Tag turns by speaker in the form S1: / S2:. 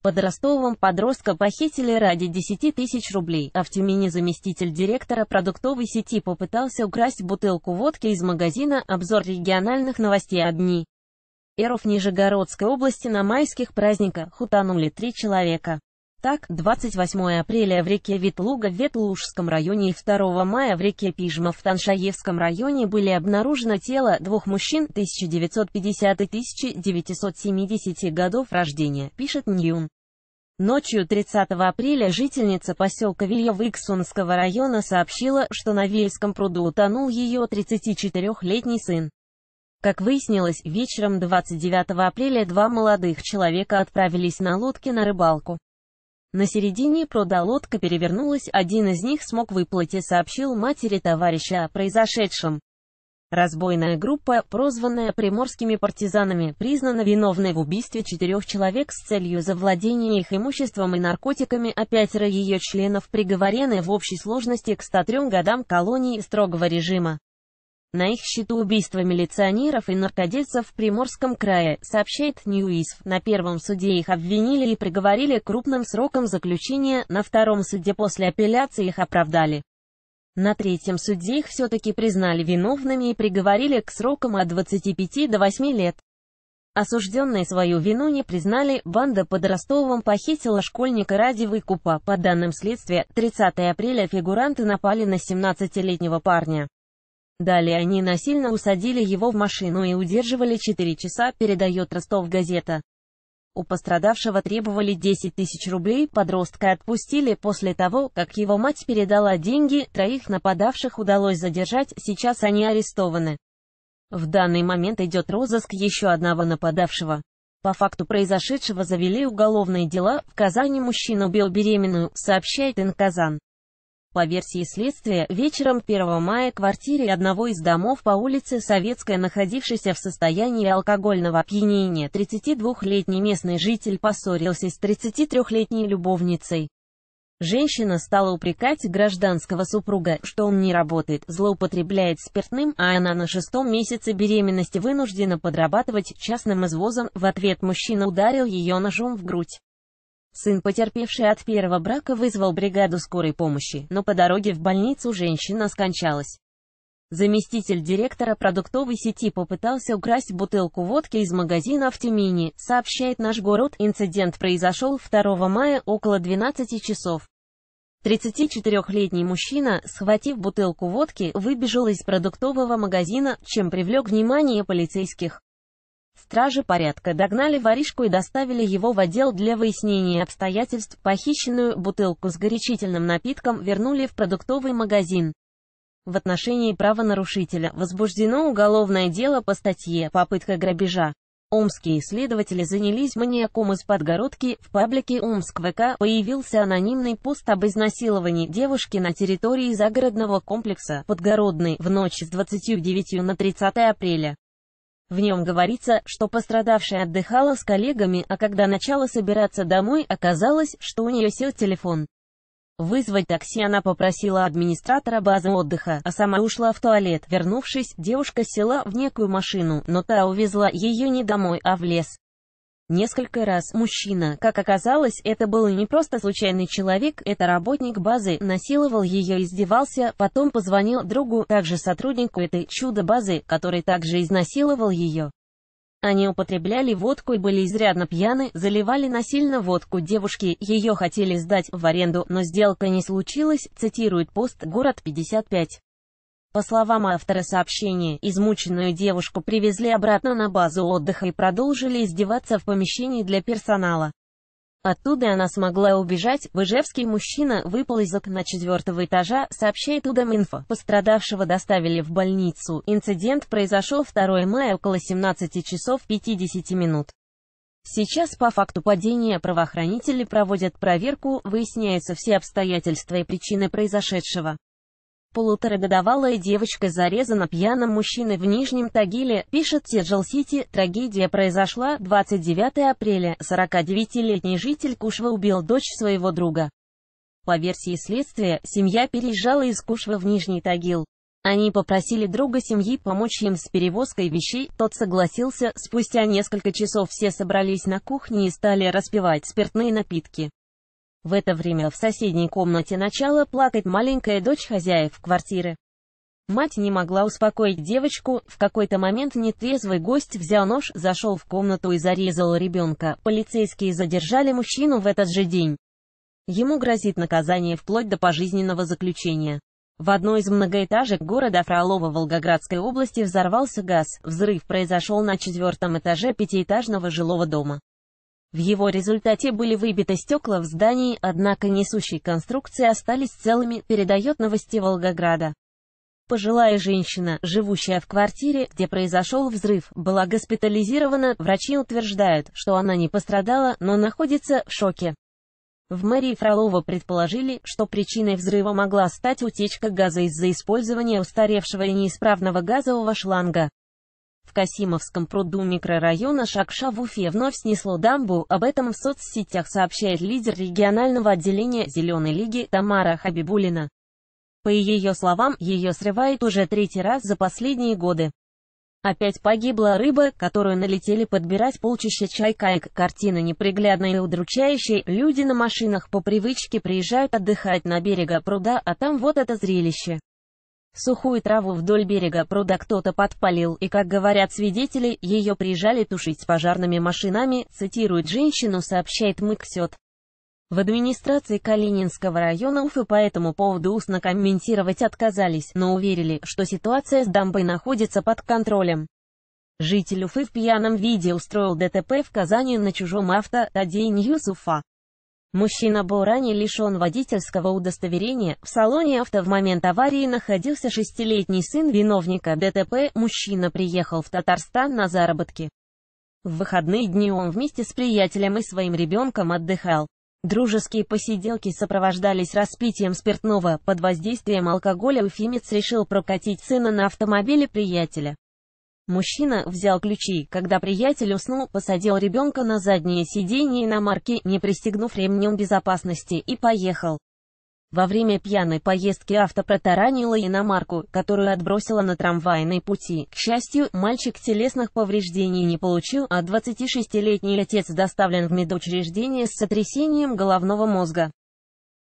S1: Под Ростовом подростка похитили ради 10 тысяч рублей, а в Тюмени заместитель директора продуктовой сети попытался украсть бутылку водки из магазина «Обзор региональных новостей одни». Эров Нижегородской области на майских праздниках утонули три человека. Так, 28 апреля в реке Ветлуга в Ветлужском районе и 2 мая в реке Пижма в Таншаевском районе были обнаружены тела двух мужчин 1950 и 1970 годов рождения, пишет Ньюн. Ночью 30 апреля жительница поселка Вильев Иксунского района сообщила, что на Вельском пруду утонул ее 34-летний сын. Как выяснилось, вечером 29 апреля два молодых человека отправились на лодке на рыбалку. На середине пруда лодка перевернулась, один из них смог выплыть и сообщил матери товарища о произошедшем. Разбойная группа, прозванная приморскими партизанами, признана виновной в убийстве четырех человек с целью завладения их имуществом и наркотиками, а пятеро ее членов приговорены в общей сложности к 103 годам колонии строгого режима. На их счету убийства милиционеров и наркодельцев в Приморском крае, сообщает Ньюизв. На первом суде их обвинили и приговорили к крупным срокам заключения, на втором суде после апелляции их оправдали. На третьем суде их все-таки признали виновными и приговорили к срокам от 25 до 8 лет. Осужденные свою вину не признали, банда под Ростовом похитила школьника ради выкупа. По данным следствия, 30 апреля фигуранты напали на 17-летнего парня. Далее они насильно усадили его в машину и удерживали 4 часа, передает Ростов газета. У пострадавшего требовали 10 тысяч рублей, подростка отпустили после того, как его мать передала деньги, троих нападавших удалось задержать, сейчас они арестованы. В данный момент идет розыск еще одного нападавшего. По факту произошедшего завели уголовные дела, в Казани мужчина убил беременную, сообщает Инказан. По версии следствия, вечером 1 мая в квартире одного из домов по улице Советская, находившейся в состоянии алкогольного опьянения, 32-летний местный житель поссорился с 33-летней любовницей. Женщина стала упрекать гражданского супруга, что он не работает, злоупотребляет спиртным, а она на шестом месяце беременности вынуждена подрабатывать частным извозом. В ответ мужчина ударил ее ножом в грудь. Сын потерпевший от первого брака вызвал бригаду скорой помощи, но по дороге в больницу женщина скончалась. Заместитель директора продуктовой сети попытался украсть бутылку водки из магазина в Тюмени, сообщает наш город. Инцидент произошел 2 мая около 12 часов. 34-летний мужчина, схватив бутылку водки, выбежал из продуктового магазина, чем привлек внимание полицейских. Стражи порядка догнали воришку и доставили его в отдел для выяснения обстоятельств. Похищенную бутылку с горячительным напитком вернули в продуктовый магазин. В отношении правонарушителя возбуждено уголовное дело по статье «Попытка грабежа». Омские исследователи занялись маньяком из Подгородки, в паблике Омск ВК появился анонимный пост об изнасиловании девушки на территории загородного комплекса Подгородный в ночь с 29 на 30 апреля. В нем говорится, что пострадавшая отдыхала с коллегами, а когда начала собираться домой, оказалось, что у нее сел телефон. Вызвать такси она попросила администратора базы отдыха, а сама ушла в туалет. Вернувшись, девушка села в некую машину, но та увезла ее не домой, а в лес. Несколько раз мужчина, как оказалось, это был не просто случайный человек, это работник базы, насиловал ее, издевался, потом позвонил другу, также сотруднику этой чудо-базы, который также изнасиловал ее. Они употребляли водку и были изрядно пьяны, заливали насильно водку девушки, ее хотели сдать в аренду, но сделка не случилась, цитирует пост «Город 55». По словам автора сообщения, измученную девушку привезли обратно на базу отдыха и продолжили издеваться в помещении для персонала. Оттуда она смогла убежать, в Ижевске мужчина выпал из окна четвертого этажа, сообщает Удаминфо. Пострадавшего доставили в больницу. Инцидент произошел 2 мая около 17 часов 50 минут. Сейчас по факту падения правоохранители проводят проверку, выясняются все обстоятельства и причины произошедшего. Полуторагодовалая девочка зарезана пьяным мужчиной в Нижнем Тагиле, пишет Сиджел Сити. Трагедия произошла 29 апреля. 49-летний житель Кушва убил дочь своего друга. По версии следствия, семья переезжала из Кушвы в Нижний Тагил. Они попросили друга семьи помочь им с перевозкой вещей, тот согласился, спустя несколько часов все собрались на кухне и стали распивать спиртные напитки. В это время в соседней комнате начала плакать маленькая дочь хозяев квартиры. Мать не могла успокоить девочку, в какой-то момент нетрезвый гость взял нож, зашел в комнату и зарезал ребенка. Полицейские задержали мужчину в этот же день. Ему грозит наказание вплоть до пожизненного заключения. В одной из многоэтажек города Фролова Волгоградской области взорвался газ. Взрыв произошел на четвертом этаже пятиэтажного жилого дома. В его результате были выбиты стекла в здании, однако несущие конструкции остались целыми, передает новости Волгограда. Пожилая женщина, живущая в квартире, где произошел взрыв, была госпитализирована, врачи утверждают, что она не пострадала, но находится в шоке. В мэрии Фролова предположили, что причиной взрыва могла стать утечка газа из-за использования устаревшего и неисправного газового шланга. В Касимовском пруду микрорайона Шакша в Уфе вновь снесло дамбу, об этом в соцсетях сообщает лидер регионального отделения «Зеленой лиги» Тамара Хабибулина. По ее словам, ее срывает уже третий раз за последние годы. Опять погибла рыба, которую налетели подбирать полчища чайкаек. Картина неприглядная и удручающая. Люди на машинах по привычке приезжают отдыхать на берега пруда, а там вот это зрелище. Сухую траву вдоль берега пруда кто-то подпалил, и, как говорят свидетели, ее приезжали тушить пожарными машинами, цитирует женщину, сообщает Мыксет. В администрации Калининского района Уфы по этому поводу устно комментировать отказались, но уверили, что ситуация с дамбой находится под контролем. Житель Уфы в пьяном виде устроил ДТП в Казани на чужом авто «Тадей Ньюс Уфа». Мужчина был ранее лишен водительского удостоверения. В салоне авто в момент аварии находился шестилетний сын виновника ДТП. Мужчина приехал в Татарстан на заработки. В выходные дни он вместе с приятелем и своим ребенком отдыхал. Дружеские посиделки сопровождались распитием спиртного. Под воздействием алкоголя уфимец решил прокатить сына на автомобиле приятеля. Мужчина взял ключи, когда приятель уснул, посадил ребенка на заднее сиденье иномарки, не пристегнув ремнем безопасности, и поехал. Во время пьяной поездки авто протаранило иномарку, которую отбросило на трамвайной пути. К счастью, мальчик телесных повреждений не получил, а 26-летний отец доставлен в медучреждение с сотрясением головного мозга.